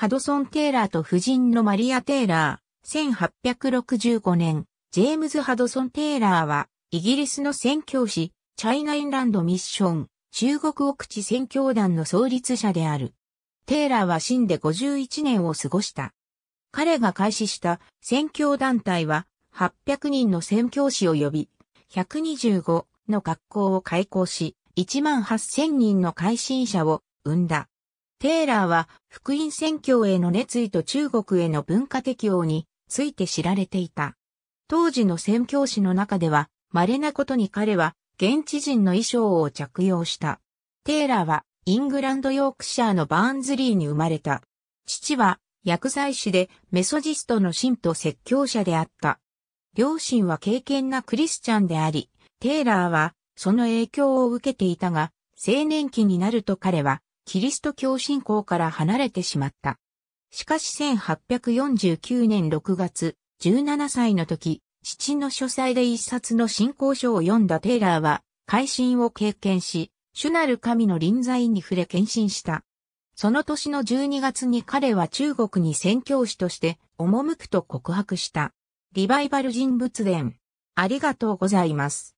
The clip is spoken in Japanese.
ハドソン・テイラーと夫人のマリア・テイラー。1865年、ジェームズ・ハドソン・テイラーは、イギリスの宣教師、チャイナ・インランド・ミッション、中国奥地宣教団の創立者である。テイラーは死んで51年を過ごした。彼が開始した宣教団体は、800人の宣教師を呼び、125の学校を開校し、1万8000人の改心者を生んだ。テイラーは福音宣教への熱意と中国への文化適応について知られていた。当時の宣教師の中では稀なことに彼は現地人の衣装を着用した。テイラーはイングランドヨークシャーのバーンズリーに生まれた。父は薬剤師でメソジストの信徒説教者であった。両親は敬虔なクリスチャンであり、テイラーはその影響を受けていたが、青年期になると彼はキリスト教信仰から離れてしまった。しかし1849年6月、17歳の時、父の書斎で一冊の信仰書を読んだテイラーは、改心を経験し、主なる神の臨在に触れ献身した。その年の12月に彼は中国に宣教師として赴くと告白した。リバイバル人物伝。ありがとうございます。